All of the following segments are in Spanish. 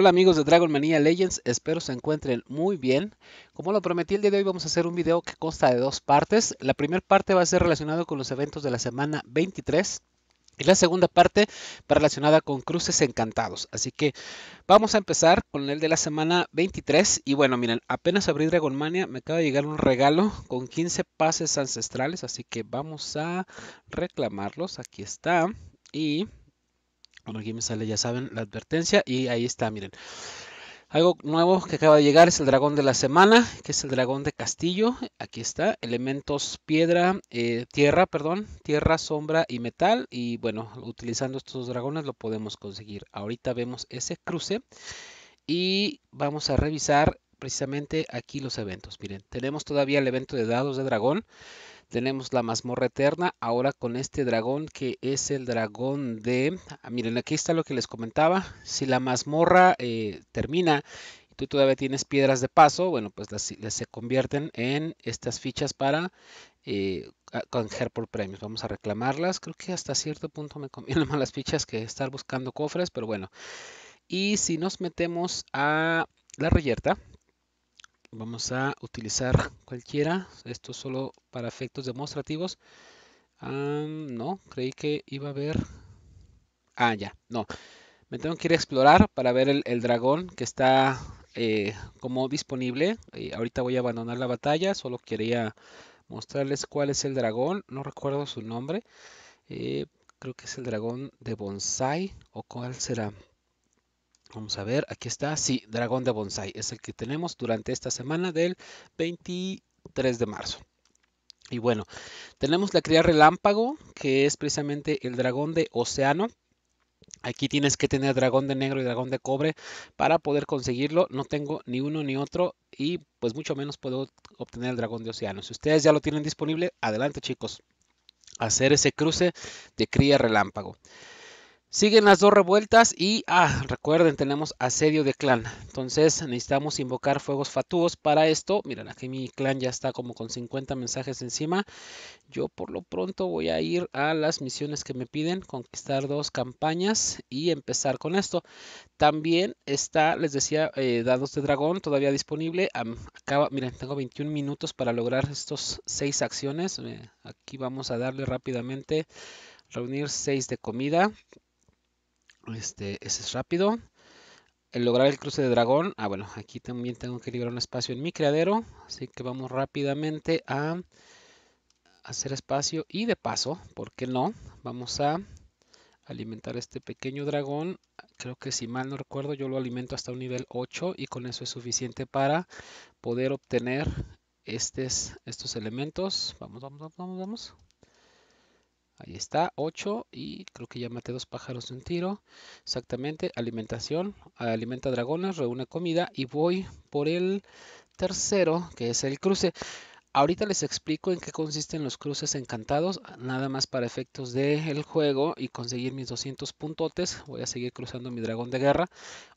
Hola amigos de Dragon Mania Legends, espero se encuentren muy bien. Como lo prometí el día de hoy vamos a hacer un video que consta de dos partes. La primera parte va a ser relacionada con los eventos de la semana 23 y la segunda parte va relacionada con cruces encantados. Así que vamos a empezar con el de la semana 23 y bueno, miren, apenas abrí Dragon Mania, me acaba de llegar un regalo con 15 pases ancestrales, así que vamos a reclamarlos. Aquí está y bueno, aquí me sale, ya saben, la advertencia y ahí está, miren. Algo nuevo que acaba de llegar es el dragón de la semana, que es el dragón de castillo. Aquí está, elementos piedra, eh, tierra, perdón, tierra, sombra y metal. Y bueno, utilizando estos dragones lo podemos conseguir. Ahorita vemos ese cruce y vamos a revisar precisamente aquí los eventos. Miren, tenemos todavía el evento de dados de dragón. Tenemos la mazmorra eterna. Ahora con este dragón que es el dragón de... Ah, miren, aquí está lo que les comentaba. Si la mazmorra eh, termina y tú todavía tienes piedras de paso, bueno, pues las, se convierten en estas fichas para eh, por premios. Vamos a reclamarlas. Creo que hasta cierto punto me convienen más las fichas que estar buscando cofres, pero bueno. Y si nos metemos a la reyerta, Vamos a utilizar cualquiera. Esto solo para efectos demostrativos. no, creí que iba a haber... Ah, ya, no. Me tengo que ir a explorar para ver el, dragón que está eh, como disponible. ahorita voy a abandonar la batalla. Solo quería mostrarles cuál es el dragón. No recuerdo su nombre. Eh, creo que es el dragón de Bonsai. ¿O cuál será? Vamos a ver, aquí está, sí, Dragón de Bonsai, es el que tenemos durante esta semana del 23 de marzo. Y bueno, tenemos la cría relámpago, que es precisamente el dragón de océano. Aquí tienes que tener dragón de negro y dragón de cobre para poder conseguirlo. No tengo ni uno ni otro y pues mucho menos puedo obtener el dragón de océano. Si ustedes ya lo tienen disponible, adelante chicos, hacer ese cruce de cría relámpago. Siguen las dos revueltas y, ah, recuerden, tenemos asedio de clan. Entonces necesitamos invocar fuegos fatuos para esto. Miren, aquí mi clan ya está como con 50 mensajes encima. Yo por lo pronto voy a ir a las misiones que me piden, conquistar dos campañas y empezar con esto. También está, les decía, eh, dados de dragón todavía disponible. acaba, miren, tengo 21 minutos para lograr estos 6 acciones. aquí vamos a darle rápidamente reunir seis de comida este, ese es rápido. El lograr el cruce de dragón. Ah, bueno, aquí también tengo que liberar un espacio en mi criadero. Así que vamos rápidamente a hacer espacio. Y de paso, ¿por qué no? Vamos a alimentar este pequeño dragón. Creo que si mal no recuerdo, yo lo alimento hasta un nivel 8 y con eso es suficiente para poder obtener estos elementos. vamos, vamos, vamos, vamos. Ahí está, 8 y creo que ya maté dos pájaros de un tiro. Exactamente, alimentación, alimenta dragones, reúne comida y voy por el tercero, que es el cruce. Ahorita les explico en qué consisten los cruces encantados, nada más para efectos del juego y conseguir mis 200 puntotes. Voy a seguir cruzando mi dragón de guerra.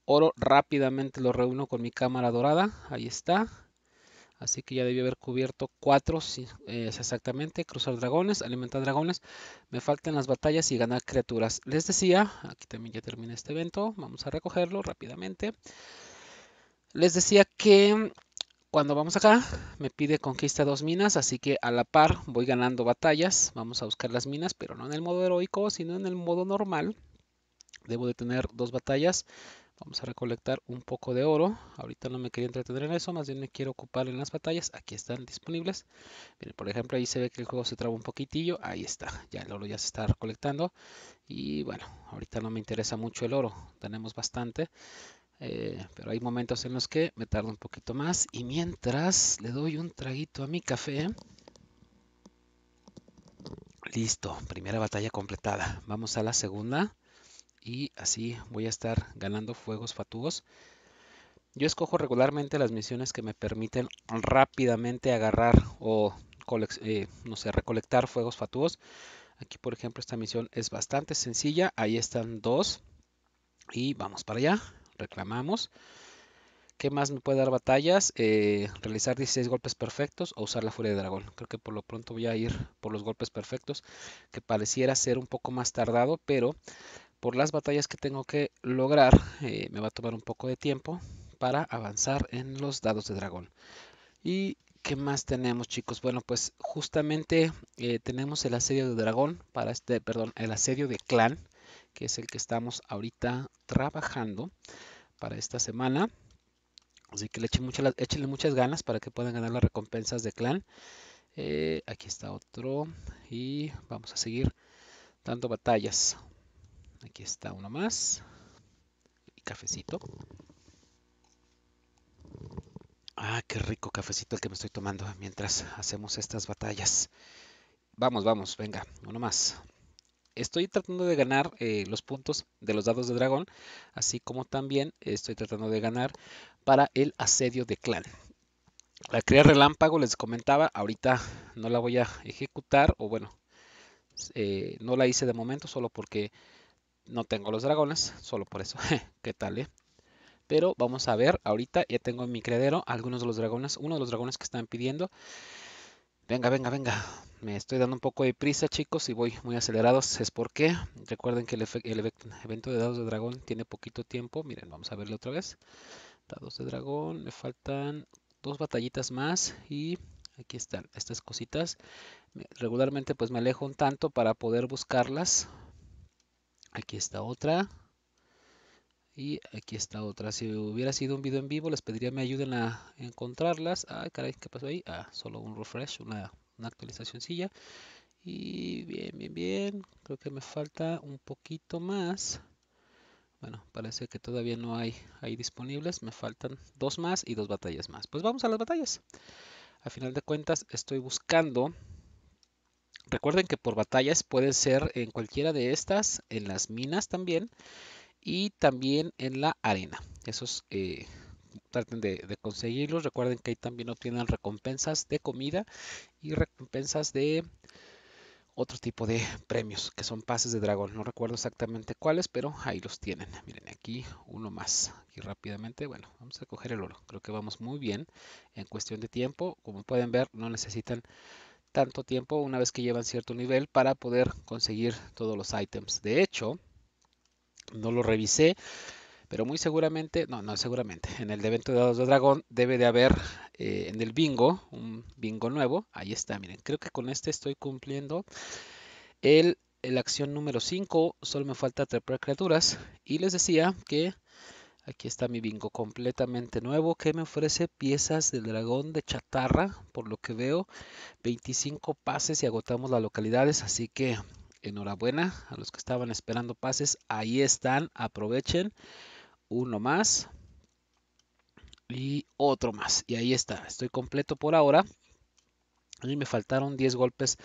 Oro rápidamente lo reúno con mi cámara dorada, ahí está. Así que ya debí haber cubierto cuatro, eh, es exactamente. Cruzar dragones, alimentar dragones. Me faltan las batallas y ganar criaturas. Les decía, aquí también ya termina este evento. Vamos a recogerlo rápidamente. Les decía que cuando vamos acá me pide conquista dos minas. Así que a la par voy ganando batallas. Vamos a buscar las minas, pero no en el modo heroico, sino en el modo normal. Debo de tener dos batallas Vamos a recolectar un poco de oro. Ahorita no me quería entretener en eso, más bien me quiero ocupar en las batallas. Aquí están disponibles. por ejemplo, ahí se ve que el juego se traba un poquitillo. Ahí está, ya el oro ya se está recolectando. Y bueno, ahorita no me interesa mucho el oro. Tenemos bastante. Eh, pero hay momentos en los que me tarda un poquito más. Y mientras le doy un traguito a mi café. Listo, primera batalla completada. Vamos a la segunda y así voy a estar ganando fuegos fatuos. Yo escojo regularmente las misiones que me permiten rápidamente agarrar o eh, no sé, recolectar fuegos fatuos. Aquí, por ejemplo, esta misión es bastante sencilla. Ahí están dos. Y vamos para allá. Reclamamos. ¿Qué más me puede dar batallas? Eh, realizar 16 golpes perfectos o usar la furia de dragón. Creo que por lo pronto voy a ir por los golpes perfectos, que pareciera ser un poco más tardado, pero por las batallas que tengo que lograr, eh, me va a tomar un poco de tiempo para avanzar en los dados de dragón. ¿Y qué más tenemos, chicos? Bueno, pues justamente eh, tenemos el asedio de dragón, para este, perdón, el asedio de clan, que es el que estamos ahorita trabajando para esta semana. Así que le echen échenle muchas ganas para que puedan ganar las recompensas de clan. Eh, aquí está otro. Y vamos a seguir dando batallas. Aquí está uno más. Y cafecito. Ah, qué rico cafecito el que me estoy tomando mientras hacemos estas batallas. Vamos, vamos, venga, uno más. Estoy tratando de ganar eh, los puntos de los dados de dragón, así como también estoy tratando de ganar para el asedio de clan. La cría relámpago, les comentaba, ahorita no la voy a ejecutar, o bueno, eh, no la hice de momento solo porque no tengo los dragones, solo por eso. ¿Qué tal, eh? Pero vamos a ver, ahorita ya tengo en mi credero algunos de los dragones, uno de los dragones que están pidiendo. Venga, venga, venga. Me estoy dando un poco de prisa, chicos, y voy muy acelerados. Es porque recuerden que el, el evento de dados de dragón tiene poquito tiempo. Miren, vamos a verlo otra vez. Dados de dragón, me faltan dos batallitas más y aquí están estas cositas. Regularmente pues me alejo un tanto para poder buscarlas Aquí está otra. Y aquí está otra. Si hubiera sido un video en vivo, les pediría me ayuden a encontrarlas. Ah, caray, ¿qué pasó ahí? Ah, solo un refresh, una, actualización actualizacióncilla. Y bien, bien, bien. Creo que me falta un poquito más. Bueno, parece que todavía no hay disponibles. Me faltan dos más y dos batallas más. Pues vamos a las batallas. A final de cuentas, estoy buscando Recuerden que por batallas pueden ser en cualquiera de estas, en las minas también y también en la arena. Esos eh, traten de, conseguirlos. Recuerden que ahí también obtienen recompensas de comida y recompensas de otro tipo de premios que son pases de dragón. No recuerdo exactamente cuáles, pero ahí los tienen. Miren, aquí uno más. y rápidamente, bueno, vamos a coger el oro. Creo que vamos muy bien en cuestión de tiempo. Como pueden ver, no necesitan tanto tiempo una vez que llevan cierto nivel para poder conseguir todos los ítems. De hecho, no lo revisé, pero muy seguramente, no, no seguramente, en el evento de dados de dragón debe de haber eh, en el bingo, un bingo nuevo, ahí está, miren, creo que con este estoy cumpliendo el, acción número 5, solo me falta atrapar criaturas y les decía que Aquí está mi bingo completamente nuevo que me ofrece piezas del dragón de chatarra, por lo que veo. 25 pases y agotamos las localidades, así que enhorabuena a los que estaban esperando pases. Ahí están, aprovechen. Uno más y otro más. Y ahí está, estoy completo por ahora. mí me faltaron 10 golpes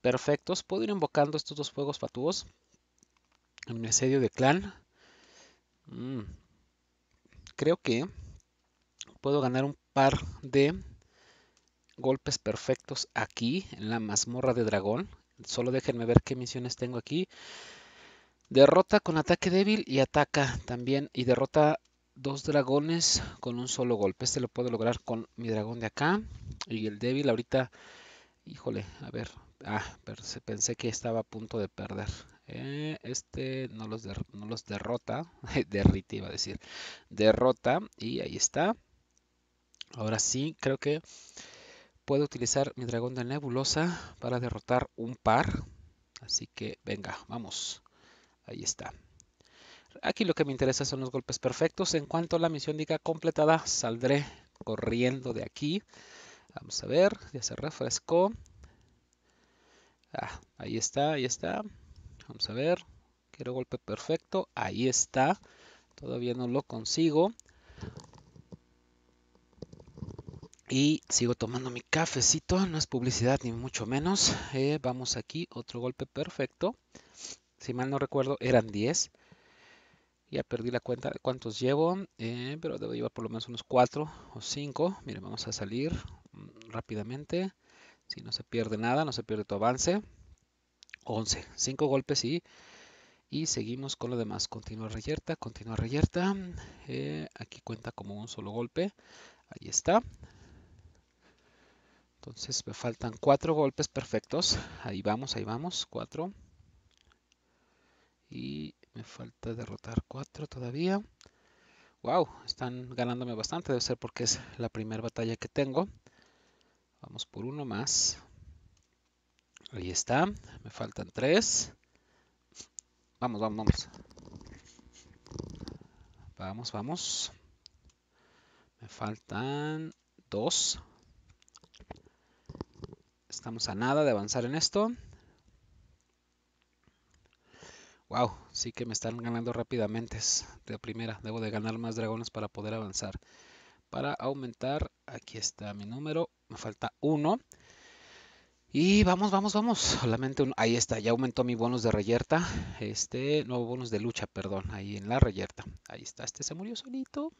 perfectos. Puedo ir invocando estos dos fuegos fatuos en mi asedio de clan. Mmm creo que puedo ganar un par de golpes perfectos aquí en la mazmorra de dragón. Solo déjenme ver qué misiones tengo aquí. Derrota con ataque débil y ataca también. Y derrota dos dragones con un solo golpe. Este lo puedo lograr con mi dragón de acá. Y el débil ahorita... Híjole, a ver. Ah, pensé que estaba a punto de perder. Eh, este no los, derrota. Derrita iba a decir. Derrota. Y ahí está. Ahora sí, creo que puedo utilizar mi dragón de nebulosa para derrotar un par. Así que venga, vamos. Ahí está. Aquí lo que me interesa son los golpes perfectos. En cuanto la misión diga completada, saldré corriendo de aquí. Vamos a ver, ya se refrescó. Ah, ahí está, ahí está. Vamos a ver. Quiero golpe perfecto. Ahí está. Todavía no lo consigo. Y sigo tomando mi cafecito. No es publicidad ni mucho menos. Eh, vamos aquí. Otro golpe perfecto. Si mal no recuerdo, eran 10. Ya perdí la cuenta de cuántos llevo. Eh, pero debo llevar por lo menos unos 4 o 5. Miren, vamos a salir mm, rápidamente. Si no se pierde nada, no se pierde tu avance. 11. 5 golpes y, y seguimos con lo demás. Continúa reyerta, continua reyerta. Eh, aquí cuenta como un solo golpe. Ahí está. Entonces me faltan 4 golpes perfectos. Ahí vamos, ahí vamos. 4. Y me falta derrotar 4 todavía. Wow, están ganándome bastante. Debe ser porque es la primera batalla que tengo. Vamos por uno más. Ahí está. Me faltan tres. Vamos, vamos, vamos. Vamos, vamos. Me faltan dos. Estamos a nada de avanzar en esto. Wow, sí que me están ganando rápidamente Es de primera. Debo de ganar más dragones para poder avanzar. Para aumentar, aquí está mi número. Me falta uno. Y vamos, vamos, vamos. Solamente un... Ahí está, ya aumentó mi bonus de reyerta. Este, nuevo bonus de lucha, perdón. Ahí en la reyerta. Ahí está, este se murió solito.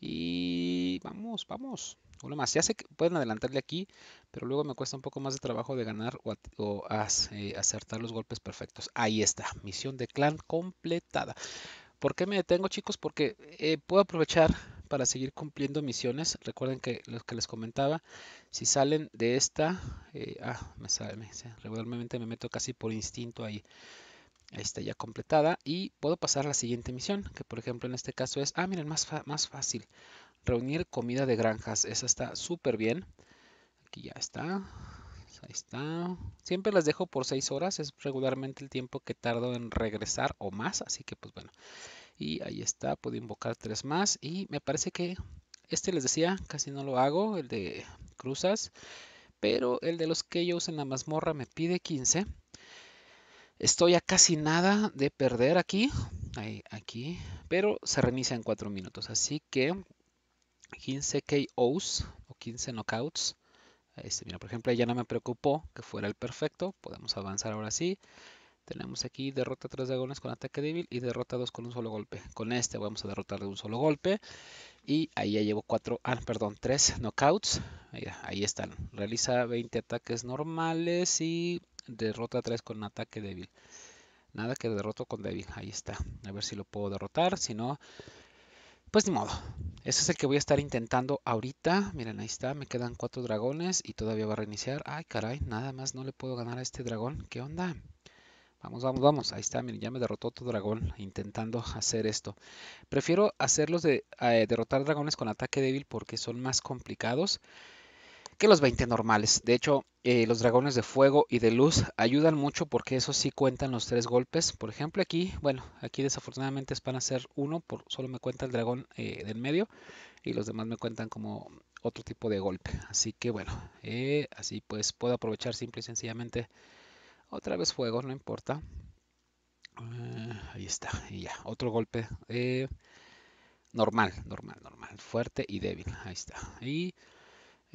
Y vamos, vamos. Uno más. Ya sé que pueden adelantarle aquí, pero luego me cuesta un poco más de trabajo de ganar o, eh, acertar los golpes perfectos. Ahí está. Misión de clan completada. ¿Por qué me detengo, chicos? Porque eh, puedo aprovechar para seguir cumpliendo misiones. Recuerden que los que les comentaba, si salen de esta, eh, ah, me sale, regularmente me meto casi por instinto ahí. Ahí está ya completada y puedo pasar a la siguiente misión, que por ejemplo en este caso es, ah, miren, más, más fácil, reunir comida de granjas. Esa está súper bien. Aquí ya está. Ahí está. Siempre las dejo por 6 horas, es regularmente el tiempo que tardo en regresar o más, así que pues bueno. Y ahí está, puedo invocar tres más. Y me parece que este les decía, casi no lo hago, el de cruzas. Pero el de los KOs en la mazmorra me pide 15. Estoy a casi nada de perder aquí. Ahí, aquí. Pero se reinicia en cuatro minutos. Así que 15 KOs o 15 knockouts. Este, mira, por ejemplo, ya no me preocupó que fuera el perfecto. Podemos avanzar ahora sí. Tenemos aquí derrota 3 dragones con ataque débil y derrota 2 con un solo golpe. Con este vamos a derrotar de un solo golpe. Y ahí ya llevo 4, ah, perdón, 3 knockouts. Ahí, ahí, están. Realiza 20 ataques normales y derrota 3 con ataque débil. Nada que derroto con débil. Ahí está. A ver si lo puedo derrotar. Si no, pues ni modo. Ese es el que voy a estar intentando ahorita. Miren, ahí está. Me quedan 4 dragones y todavía va a reiniciar. Ay, caray. Nada más no le puedo ganar a este dragón. ¿Qué onda? Vamos, vamos, vamos. Ahí está, miren, ya me derrotó otro dragón intentando hacer esto. Prefiero hacerlos de eh, derrotar dragones con ataque débil porque son más complicados que los 20 normales. De hecho, eh, los dragones de fuego y de luz ayudan mucho porque eso sí cuentan los tres golpes. Por ejemplo, aquí, bueno, aquí desafortunadamente es para hacer uno, por, solo me cuenta el dragón eh, del medio y los demás me cuentan como otro tipo de golpe. Así que bueno, así pues puedo aprovechar simple y sencillamente otra vez fuego, no importa. Ah, ahí está, y ya. Otro golpe. Eh, normal, normal, normal. Fuerte y débil. Ahí está. Y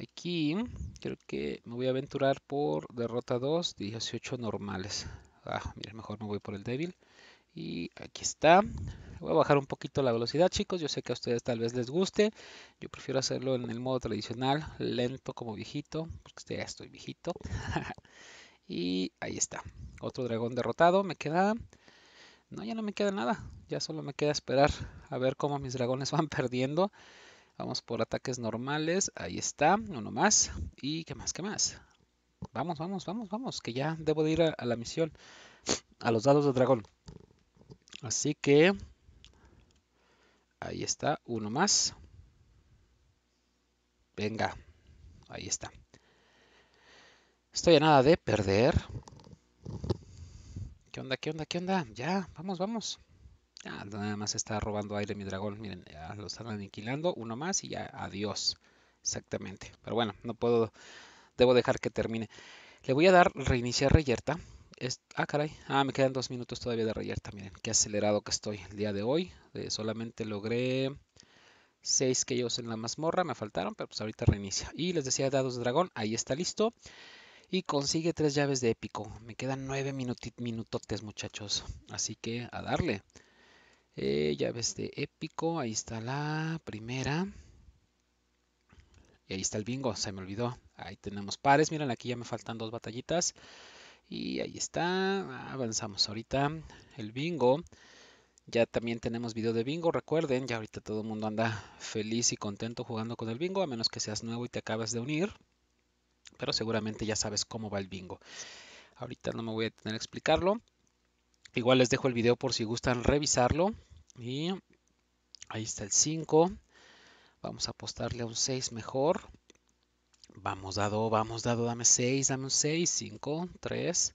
aquí creo que me voy a aventurar por derrota 2, 18 normales. Ah, mira, mejor me voy por el débil. Y aquí está. Voy a bajar un poquito la velocidad, chicos. Yo sé que a ustedes tal vez les guste. Yo prefiero hacerlo en el modo tradicional, lento como viejito, porque ya estoy viejito. Y ahí está. Otro dragón derrotado. Me queda... No, ya no me queda nada. Ya solo me queda esperar a ver cómo mis dragones van perdiendo. Vamos por ataques normales. Ahí está. Uno más. ¿Y qué más? ¿Qué más? Vamos, vamos, vamos, vamos. Que ya debo de ir a, la misión. A los dados de dragón. Así que... Ahí está. Uno más. Venga. Ahí está. Estoy a nada de perder. ¿Qué onda? ¿Qué onda? ¿Qué onda? Ya, vamos, vamos. nada más está robando aire mi dragón. Miren, ya lo están aniquilando. Uno más y ya, adiós. Exactamente. Pero bueno, no puedo. Debo dejar que termine. Le voy a dar reiniciar reyerta. Es, ah, caray. Ah, me quedan dos minutos todavía de reyerta. Miren, qué acelerado que estoy el día de hoy. Eh, solamente logré seis que ellos en la mazmorra. Me faltaron, pero pues ahorita reinicia. Y les decía dados de dragón. Ahí está listo y consigue tres llaves de épico. Me quedan nueve minutotes, muchachos. Así que a darle. Eh, llaves de épico, ahí está la primera. Y ahí está el bingo, se me olvidó. Ahí tenemos pares, miren, aquí ya me faltan dos batallitas. Y ahí está, avanzamos ahorita. El bingo. Ya también tenemos video de bingo, recuerden, ya ahorita todo el mundo anda feliz y contento jugando con el bingo, a menos que seas nuevo y te acabas de unir pero seguramente ya sabes cómo va el bingo. Ahorita no me voy a tener a explicarlo. Igual les dejo el video por si gustan revisarlo. Y ahí está el 5. Vamos a apostarle a un 6 mejor. Vamos dado, vamos dado, dame 6, dame un 6, 5, 3,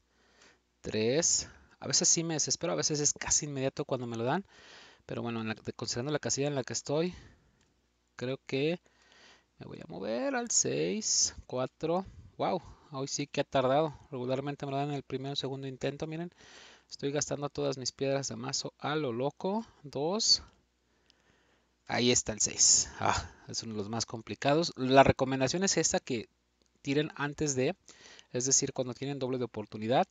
3. A veces sí me desespero, a veces es casi inmediato cuando me lo dan. Pero bueno, considerando la casilla en la que estoy, creo que me voy a mover al 6, 4. ¡Wow! Hoy sí que ha tardado. Regularmente me lo dan en el primer o segundo intento. Miren, estoy gastando todas mis piedras de mazo a lo loco. 2. Ahí está el 6. Ah, es uno de los más complicados. La recomendación es esta que tiren antes de, es decir, cuando tienen doble de oportunidad.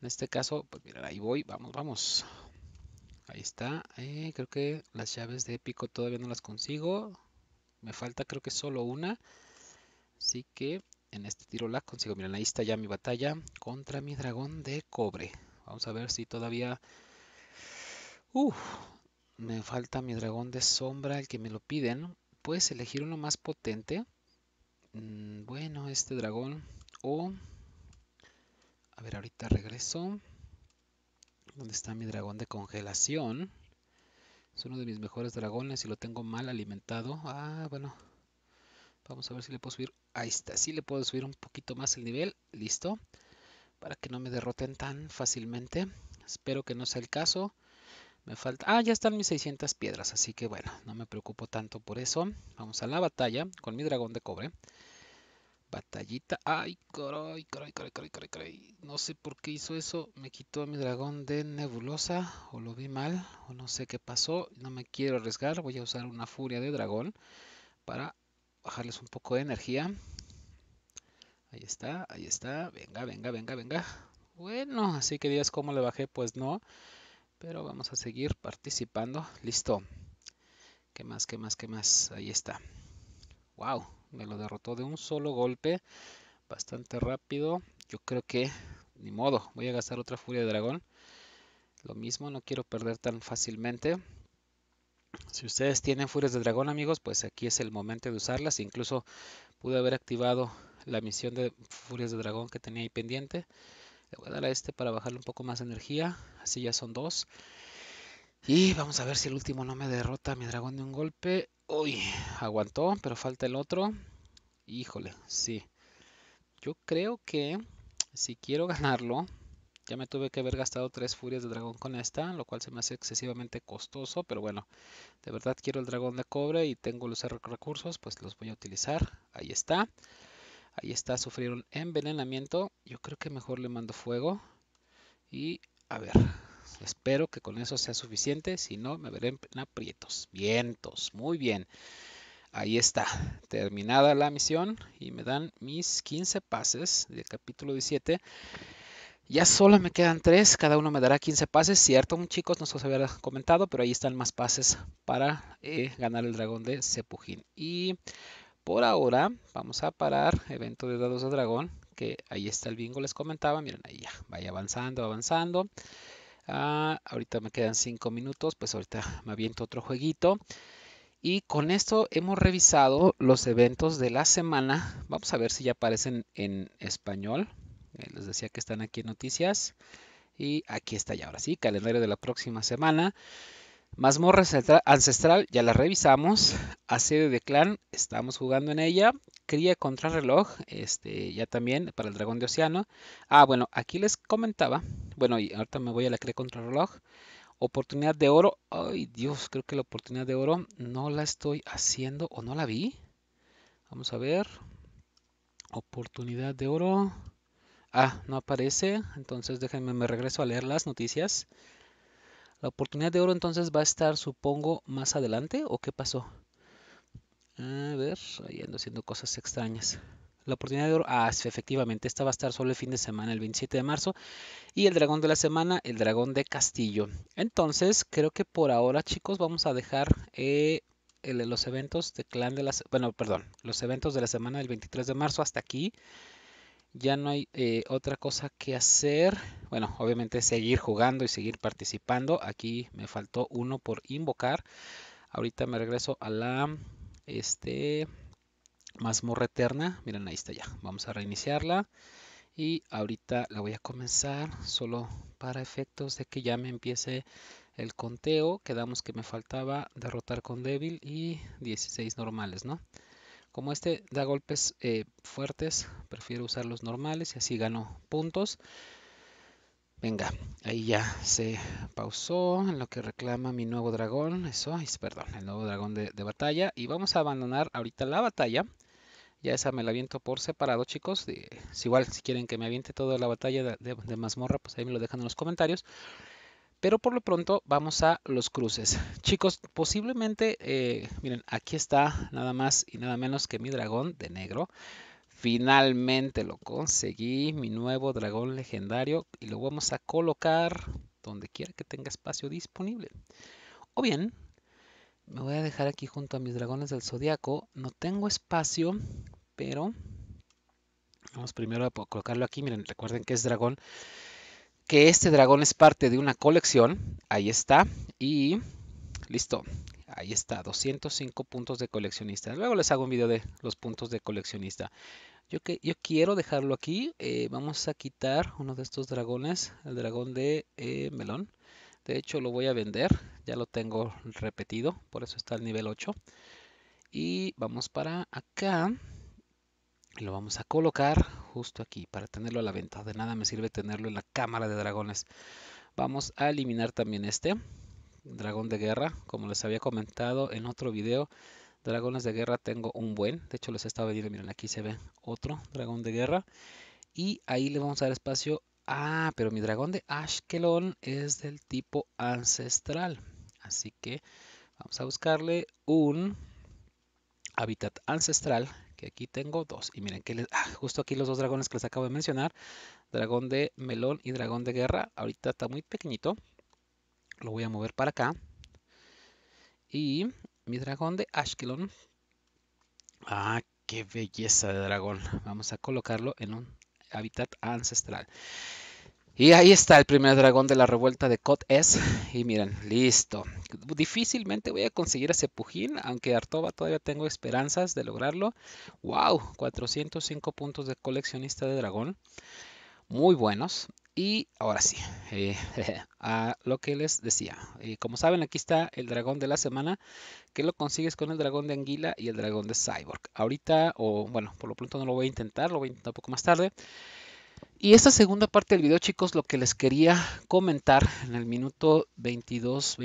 En este caso, pues miren, ahí voy, vamos, vamos. Ahí está. Eh, creo que las llaves de épico todavía no las consigo. Me falta creo que solo una. Así que en este tiro la consigo. Miren, ahí está ya mi batalla contra mi dragón de cobre. Vamos a ver si todavía... Uff uh, me falta mi dragón de sombra, el que me lo piden. Puedes elegir uno más potente. Mm, bueno, este dragón. O... A ver, ahorita regreso. ¿Dónde está mi dragón de congelación? Es uno de mis mejores dragones y lo tengo mal alimentado. Ah, bueno. Vamos a ver si le puedo subir. Ahí está. Sí le puedo subir un poquito más el nivel. Listo. Para que no me derroten tan fácilmente. Espero que no sea el caso. Me falta... Ah, ya están mis 600 piedras. Así que bueno, no me preocupo tanto por eso. Vamos a la batalla con mi dragón de cobre. Batallita. Ay, caray, caray, caray, caray, caray, No sé por qué hizo eso. Me quitó a mi dragón de nebulosa. O lo vi mal. O no sé qué pasó. No me quiero arriesgar. Voy a usar una furia de dragón. Para bajarles un poco de energía. Ahí está, ahí está. Venga, venga, venga, venga. Bueno, así que días como le bajé. Pues no. Pero vamos a seguir participando. Listo. ¿Qué más, qué más, qué más? Ahí está. Wow. Me lo derrotó de un solo golpe. Bastante rápido. Yo creo que ni modo. Voy a gastar otra furia de dragón. Lo mismo, no quiero perder tan fácilmente. Si ustedes tienen furias de dragón, amigos, pues aquí es el momento de usarlas. Incluso pude haber activado la misión de furias de dragón que tenía ahí pendiente. Le voy a dar a este para bajarle un poco más de energía. Así ya son dos. Y vamos a ver si el último no me derrota mi dragón de un golpe. Uy, aguantó, pero falta el otro. Híjole, sí. Yo creo que si quiero ganarlo, ya me tuve que haber gastado tres furias de dragón con esta, lo cual se me hace excesivamente costoso, pero bueno, de verdad quiero el dragón de cobre y tengo los recursos, pues los voy a utilizar. Ahí está. Ahí está, sufrieron envenenamiento. Yo creo que mejor le mando fuego. Y a ver, Espero que con eso sea suficiente, si no me veré en aprietos. Vientos, muy bien. Ahí está, terminada la misión y me dan mis 15 pases del capítulo 17. Ya solo me quedan 3, cada uno me dará 15 pases, cierto chicos, no se os había comentado, pero ahí están más pases para eh, ganar el dragón de Sepujín Y por ahora vamos a parar evento de dados de dragón, que ahí está el bingo, les comentaba, miren ahí ya, vaya avanzando, avanzando. Ah, ahorita me quedan 5 minutos, pues ahorita me aviento otro jueguito. Y con esto hemos revisado los eventos de la semana. Vamos a ver si ya aparecen en español. Eh, les decía que están aquí en noticias. Y aquí está ya ahora sí, calendario de la próxima semana. Mazmorra Ancestral, ya la revisamos. A sede de Clan, estamos jugando en ella. Cría contra reloj, este, ya también para el Dragón de Océano. Ah, bueno, aquí les comentaba. Bueno, y ahorita me voy a la Cría contra reloj. Oportunidad de oro. Ay, Dios, creo que la oportunidad de oro no la estoy haciendo o no la vi. Vamos a ver. Oportunidad de oro. Ah, no aparece. Entonces déjenme, me regreso a leer las noticias. La oportunidad de oro entonces va a estar, supongo, más adelante. ¿O qué pasó? A ver, ahí ando haciendo cosas extrañas. La oportunidad de oro, ah, efectivamente, esta va a estar solo el fin de semana, el 27 de marzo. Y el dragón de la semana, el dragón de castillo. Entonces, creo que por ahora, chicos, vamos a dejar eh, los eventos de clan de las... Bueno, perdón, los eventos de la semana del 23 de marzo hasta aquí ya no hay eh, otra cosa que hacer. Bueno, obviamente seguir jugando y seguir participando. Aquí me faltó uno por invocar. Ahorita me regreso a la este, mazmorra eterna. Miren, ahí está ya. Vamos a reiniciarla. Y ahorita la voy a comenzar solo para efectos de que ya me empiece el conteo. Quedamos que me faltaba derrotar con débil y 16 normales, ¿no? Como este da golpes eh, fuertes, prefiero usar los normales y así gano puntos. Venga, ahí ya se pausó en lo que reclama mi nuevo dragón. Eso es, perdón, el nuevo dragón de, batalla. Y vamos a abandonar ahorita la batalla. Ya esa me la aviento por separado, chicos. igual, si quieren que me aviente toda la batalla de mazmorra, pues ahí me lo dejan en los comentarios. Pero por lo pronto vamos a los cruces. Chicos, posiblemente, eh, miren, aquí está nada más y nada menos que mi dragón de negro. Finalmente lo conseguí, mi nuevo dragón legendario. Y lo vamos a colocar donde quiera que tenga espacio disponible. O bien, me voy a dejar aquí junto a mis dragones del zodiaco. No tengo espacio, pero vamos primero a colocarlo aquí. Miren, recuerden que es dragón que este dragón es parte de una colección. Ahí está. Y listo. Ahí está, 205 puntos de coleccionista. Luego les hago un video de los puntos de coleccionista. Yo, que, yo quiero dejarlo aquí. Eh, vamos a quitar uno de estos dragones, el dragón de eh, melón. De hecho, lo voy a vender. Ya lo tengo repetido, por eso está el nivel 8. Y vamos para acá lo vamos a colocar justo aquí para tenerlo a la venta. De nada me sirve tenerlo en la cámara de dragones. Vamos a eliminar también este dragón de guerra. Como les había comentado en otro video, dragones de guerra tengo un buen. De hecho, les estaba viendo, miren, aquí se ve otro dragón de guerra. Y ahí le vamos a dar espacio. Ah, pero mi dragón de Ashkelon es del tipo ancestral. Así que vamos a buscarle un hábitat ancestral que aquí tengo dos. Y miren, que les, ah, justo aquí los dos dragones que les acabo de mencionar, dragón de melón y dragón de guerra, ahorita está muy pequeñito. Lo voy a mover para acá. Y mi dragón de Ashkelon. Ah, qué belleza de dragón. Vamos a colocarlo en un hábitat ancestral. Y ahí está el primer dragón de la revuelta de Cot S. Y miren, listo. Difícilmente voy a conseguir ese pujín, aunque Artoba todavía tengo esperanzas de lograrlo. ¡Wow! 405 puntos de coleccionista de dragón. Muy buenos. Y ahora sí, eh, a lo que les decía. y eh, como saben, aquí está el dragón de la semana, que lo consigues con el dragón de anguila y el dragón de cyborg. Ahorita, o bueno, por lo pronto no lo voy a intentar, lo voy a intentar un poco más tarde. Y esta segunda parte del video, chicos, lo que les quería comentar en el minuto 22,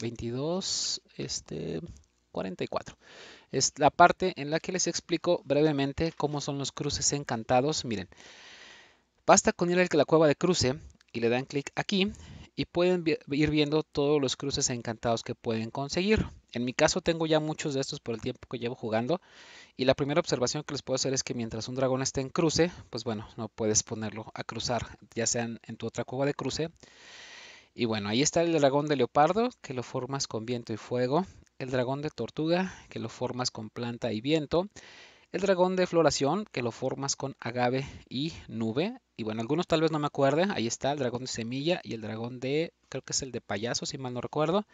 22, este, 44. Es la parte en la que les explico brevemente cómo son los cruces encantados. Miren, basta con ir a la cueva de cruce y le dan clic aquí y pueden ir viendo todos los cruces encantados que pueden conseguir. En mi caso tengo ya muchos de estos por el tiempo que llevo jugando y la primera observación que les puedo hacer es que mientras un dragón esté en cruce, pues bueno, no puedes ponerlo a cruzar, ya sea en, tu otra cueva de cruce. Y bueno, ahí está el dragón de leopardo, que lo formas con viento y fuego, el dragón de tortuga, que lo formas con planta y viento, el dragón de floración, que lo formas con agave y nube. Y bueno, algunos tal vez no me acuerden. Ahí está el dragón de semilla y el dragón de, creo que es el de payaso, si mal no recuerdo.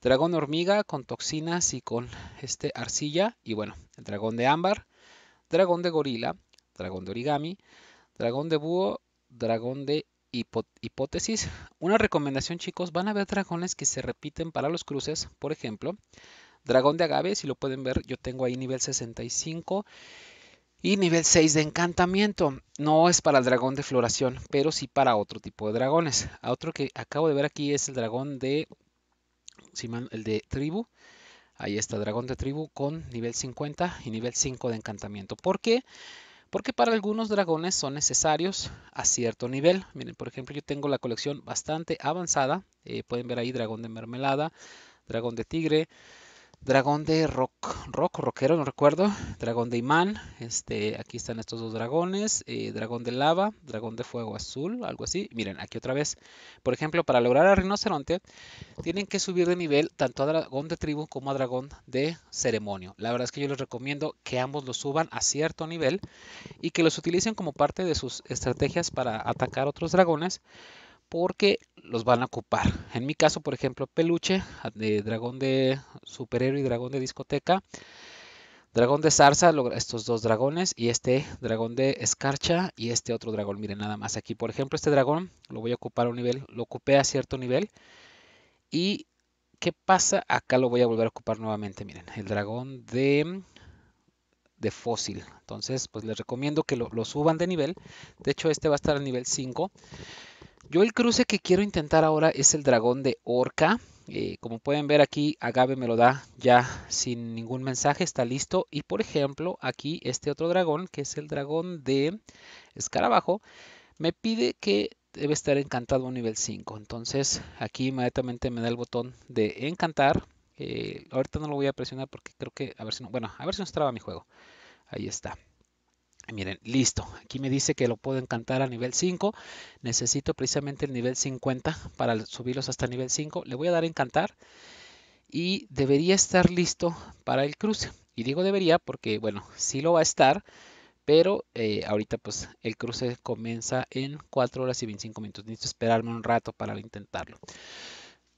Dragón de hormiga con toxinas y con este arcilla. Y bueno, el dragón de ámbar. Dragón de gorila. Dragón de origami. Dragón de búho. Dragón de hipótesis. Una recomendación, chicos, van a ver dragones que se repiten para los cruces, por ejemplo. Dragón de agave, si lo pueden ver, yo tengo ahí nivel 65 y nivel 6 de encantamiento. No es para el dragón de floración, pero sí para otro tipo de dragones. A otro que acabo de ver aquí es el dragón de el de tribu. Ahí está, dragón de tribu con nivel 50 y nivel 5 de encantamiento. ¿Por qué? Porque para algunos dragones son necesarios a cierto nivel. Miren, por ejemplo, yo tengo la colección bastante avanzada. Eh, pueden ver ahí dragón de mermelada, dragón de tigre, Dragón de rock, rock, rockero, no recuerdo. Dragón de imán. Este, aquí están estos dos dragones. Eh, dragón de lava, dragón de fuego azul, algo así. Miren, aquí otra vez. Por ejemplo, para lograr a rinoceronte, tienen que subir de nivel tanto a dragón de tribu como a dragón de ceremonio. La verdad es que yo les recomiendo que ambos los suban a cierto nivel y que los utilicen como parte de sus estrategias para atacar otros dragones porque los van a ocupar. En mi caso, por ejemplo, peluche, ah, de dragón de superhéroe y dragón de discoteca. Dragón de zarza, estos dos dragones y este dragón de escarcha y este otro dragón. Miren nada más aquí, por ejemplo, este dragón lo voy a ocupar a un nivel, lo ocupé a cierto nivel. ¿Y qué pasa? Acá lo voy a volver a ocupar nuevamente, miren, el dragón de de fósil. Entonces, pues les recomiendo que lo, suban de nivel. De hecho, este va a estar a nivel 5. Yo el cruce que quiero intentar ahora es el dragón de orca. Eh, como pueden ver aquí, Agave me lo da ya sin ningún mensaje, está listo. Y por ejemplo, aquí este otro dragón, que es el dragón de escarabajo, me pide que debe estar encantado a nivel 5. Entonces aquí inmediatamente me da el botón de encantar. Eh, ahorita no lo voy a presionar porque creo que, a ver si no, bueno, a ver si nos traba mi juego. Ahí está. Miren, listo. Aquí me dice que lo puedo encantar a nivel 5. Necesito precisamente el nivel 50 para subirlos hasta nivel 5. Le voy a dar encantar y debería estar listo para el cruce. Y digo debería porque, bueno, sí lo va a estar, pero eh, ahorita pues el cruce comienza en 4 horas y 25 minutos. Necesito esperarme un rato para intentarlo.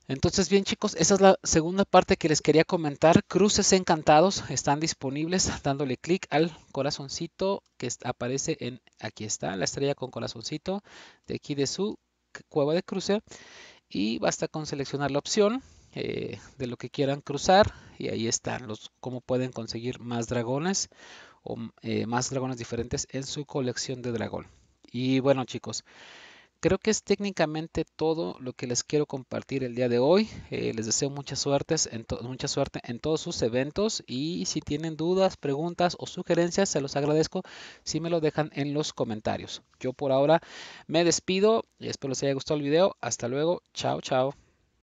Entonces, bien chicos, esa es la segunda parte que les quería comentar. Cruces encantados están disponibles dándole clic al corazoncito que aparece en, aquí está, la estrella con corazoncito de aquí de su cueva de cruce. Y basta con seleccionar la opción eh, de lo que quieran cruzar y ahí están los cómo pueden conseguir más dragones o eh, más dragones diferentes en su colección de dragón. Y bueno chicos, Creo que es técnicamente todo lo que les quiero compartir el día de hoy. Eh, les deseo mucha suerte, en mucha suerte en todos sus eventos y si tienen dudas, preguntas o sugerencias, se los agradezco si me lo dejan en los comentarios. Yo por ahora me despido y espero les haya gustado el video. Hasta luego. Chao, chao.